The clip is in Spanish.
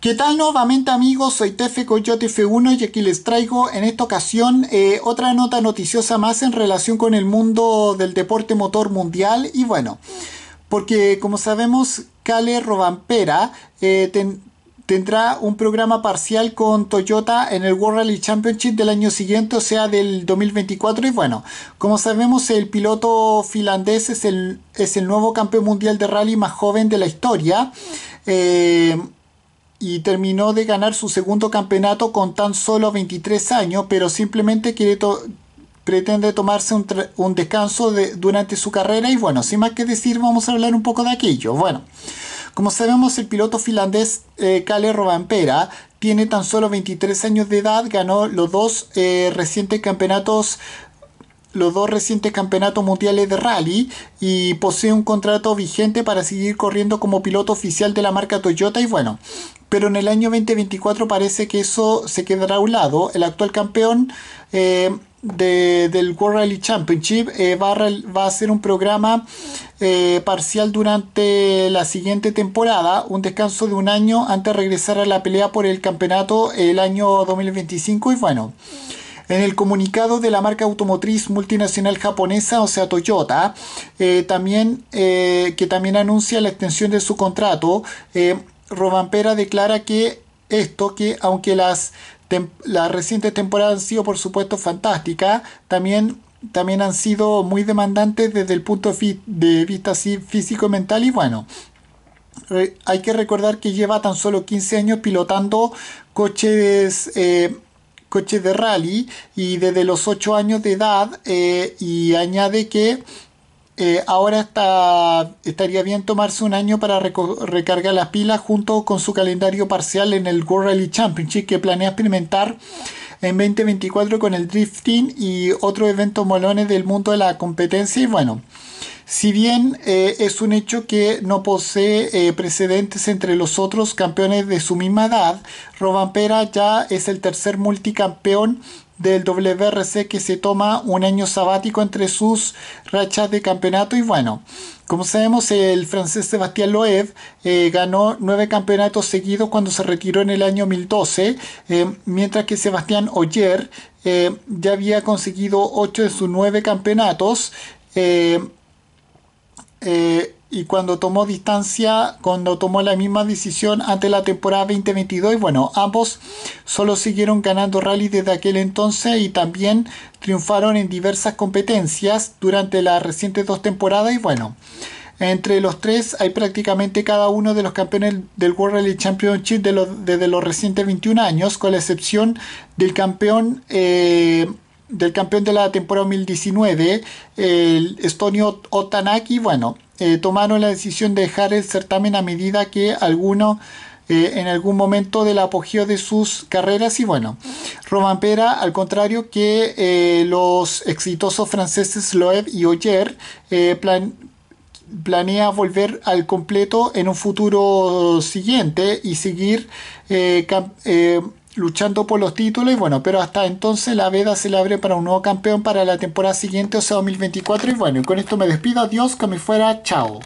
¿Qué tal nuevamente amigos? Soy Tefe Coyote F1 y aquí les traigo en esta ocasión eh, otra nota noticiosa más en relación con el mundo del deporte motor mundial y bueno, porque como sabemos, Cale Robampera eh, tendrá un programa parcial con Toyota en el World Rally Championship del año siguiente, o sea, del 2024. Y bueno, como sabemos, el piloto finlandés es el, es el nuevo campeón mundial de rally más joven de la historia. Eh, y terminó de ganar su segundo campeonato con tan solo 23 años, pero simplemente quiere pretende tomarse un, descanso durante su carrera y bueno, sin más que decir vamos a hablar un poco de aquello. Bueno, como sabemos el piloto finlandés eh, Kalle Rovampera tiene tan solo 23 años de edad, ganó los dos eh, recientes campeonatos los dos recientes campeonatos mundiales de rally y posee un contrato vigente para seguir corriendo como piloto oficial de la marca Toyota y bueno, pero en el año 2024 parece que eso se quedará a un lado. El actual campeón eh, del World Rally Championship eh, va, a, va, hacer un programa eh, parcial durante la siguiente temporada, un descanso de un año antes de regresar a la pelea por el campeonato el año 2025 y bueno. En el comunicado de la marca automotriz multinacional japonesa, o sea Toyota, también, que también anuncia la extensión de su contrato, Robampera declara que esto, que aunque las, las recientes temporadas han sido por supuesto fantásticas, también también han sido muy demandantes desde el punto de vista físico y mental y bueno, hay que recordar que lleva tan solo 15 años pilotando coches, eh, coches de rally y desde los 8 años de edad eh, y añade que eh, ahora estaría bien tomarse un año para recargar las pilas junto con su calendario parcial en el World Rally Championship que planea experimentar en 2024 con el drifting y otros eventos molones del mundo de la competencia. Y bueno, si bien eh, es un hecho que no posee eh, precedentes entre los otros campeones de su misma edad, Pera ya es el tercer multicampeón del WRC que se toma un año sabático entre sus rachas de campeonato y bueno, como sabemos el francés Sebastián Loeb eh, ganó nueve campeonatos seguidos cuando se retiró en el año 2012, mientras que Sebastián Oyer ya había conseguido ocho de sus nueve campeonatos. Eh, y cuando tomó distancia, cuando tomó la misma decisión ante la temporada 2022. bueno, ambos solo siguieron ganando rally desde aquel entonces y también triunfaron en diversas competencias durante las recientes dos temporadas. Y bueno, entre los tres hay prácticamente cada uno de los campeones del World Rally Championship de desde los recientes 21 años, con la excepción del campeón. Eh, del campeón de la temporada 2019, el Estonio Otanaki, bueno, eh, tomaron la decisión de dejar el certamen a medida que alguno eh, en algún momento del apogeo de sus carreras y bueno, Roman Pera, al contrario que eh, los exitosos franceses Loeb y Oyer, planea volver al completo en un futuro siguiente y seguir luchando por los títulos y bueno, pero hasta entonces la veda se le abre para un nuevo campeón para la temporada siguiente, o sea 2024 y bueno, y con esto me despido, adiós, que me fuera, chao.